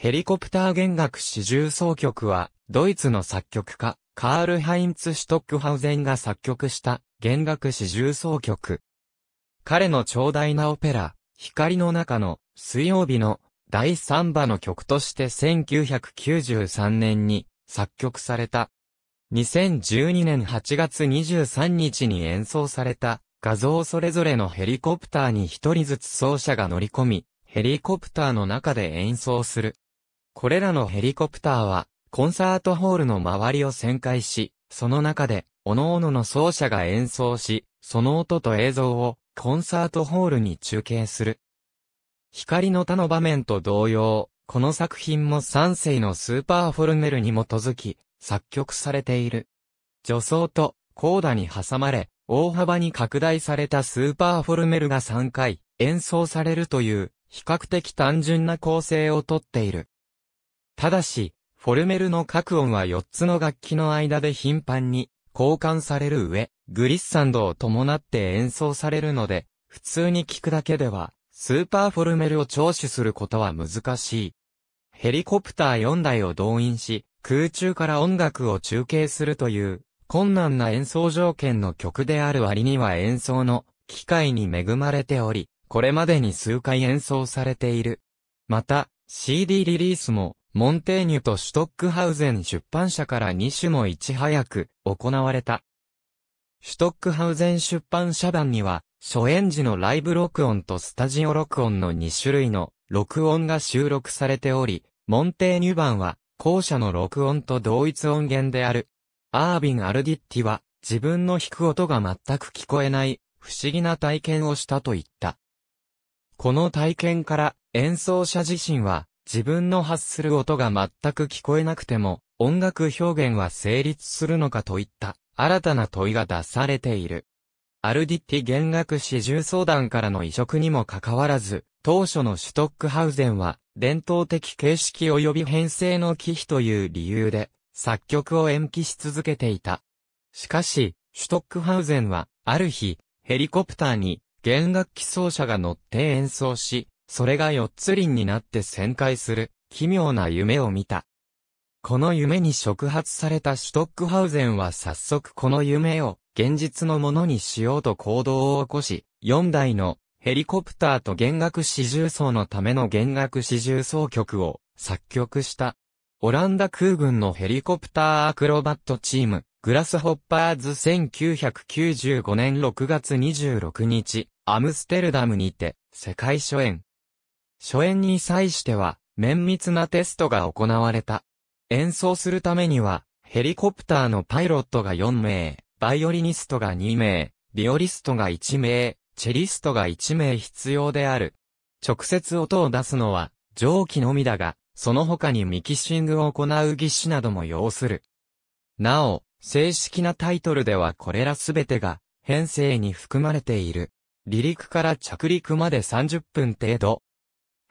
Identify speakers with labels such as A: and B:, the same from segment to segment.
A: ヘリコプター弦楽四重奏曲は、ドイツの作曲家、カール・ハインツ・シュトックハウゼンが作曲した弦楽四重奏曲。彼の長大なオペラ、光の中の水曜日の第3波の曲として1993年に作曲された。2012年8月23日に演奏された画像それぞれのヘリコプターに一人ずつ奏者が乗り込み、ヘリコプターの中で演奏する。これらのヘリコプターは、コンサートホールの周りを旋回し、その中で、各々の奏者が演奏し、その音と映像を、コンサートホールに中継する。光の他の場面と同様、この作品も3世のスーパーフォルメルに基づき、作曲されている。助走と、コーダに挟まれ、大幅に拡大されたスーパーフォルメルが3回演奏されるという比較的単純な構成をとっている。ただし、フォルメルの各音は4つの楽器の間で頻繁に交換される上、グリッサンドを伴って演奏されるので、普通に聞くだけでは、スーパーフォルメルを聴取することは難しい。ヘリコプター4台を動員し、空中から音楽を中継するという、困難な演奏条件の曲である割には演奏の機会に恵まれており、これまでに数回演奏されている。また、CD リリースもモンテーニュとシュトックハウゼン出版社から2種もいち早く行われた。シュトックハウゼン出版社版には、初演時のライブ録音とスタジオ録音の2種類の録音が収録されており、モンテーニュ版は、後者の録音と同一音源である。アービン・アルディッティは、自分の弾く音が全く聞こえない、不思議な体験をしたと言った。この体験から、演奏者自身は、自分の発する音が全く聞こえなくても、音楽表現は成立するのかといった、新たな問いが出されている。アルディッティ弦楽四重相談からの移植にもかかわらず、当初のシュトックハウゼンは、伝統的形式及び編成の忌避という理由で、作曲を延期し続けていた。しかし、シュトックハウゼンは、ある日、ヘリコプターに、弦楽器奏者が乗って演奏し、それが四つ輪になって旋回する、奇妙な夢を見た。この夢に触発されたシュトックハウゼンは早速この夢を現実のものにしようと行動を起こし、四台のヘリコプターと弦楽四重奏のための弦楽四重奏曲を作曲した。オランダ空軍のヘリコプターアクロバットチーム、グラスホッパーズ1995年6月26日、アムステルダムにて、世界初演、初演に際しては、綿密なテストが行われた。演奏するためには、ヘリコプターのパイロットが4名、バイオリニストが2名、ビオリストが1名、チェリストが1名必要である。直接音を出すのは、蒸気のみだが、その他にミキシングを行う技師なども要する。なお、正式なタイトルではこれらすべてが、編成に含まれている。離陸から着陸まで30分程度、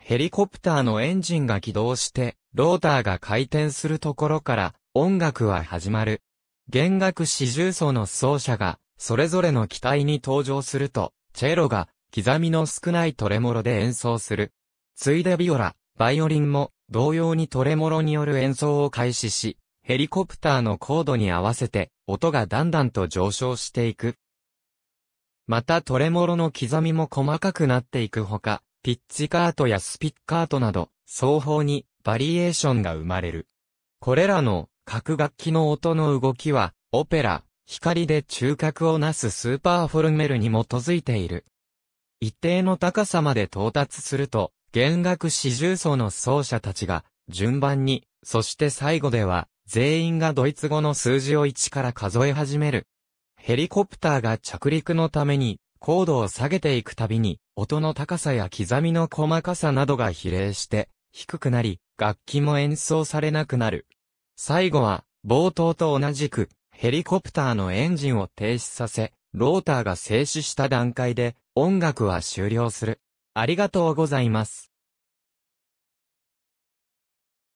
A: ヘリコプターのエンジンが起動して、ローターが回転するところから、音楽は始まる。弦楽四重奏の奏者が、それぞれの機体に登場すると、チェロが、刻みの少ないトレモロで演奏する。ついでビオラ、バイオリンも、同様にトレモロによる演奏を開始し、ヘリコプターの高度に合わせて、音がだんだんと上昇していく。またトレモロの刻みも細かくなっていくほか、ピッチカートやスピッカートなど、双方にバリエーションが生まれる。これらの各楽器の音の動きは、オペラ、光で中核をなすスーパーフォルメルに基づいている。一定の高さまで到達すると、弦楽四重奏の奏者たちが、順番に、そして最後では、全員がドイツ語の数字を1から数え始める。ヘリコプターが着陸のために高度を下げていくたびに、音の高さや刻みの細かさなどが比例して、低くなり、楽器も演奏されなくなる。最後は、冒頭と同じく、ヘリコプターのエンジンを停止させ、ローターが静止した段階で、音楽は終了する。ありがとうございます。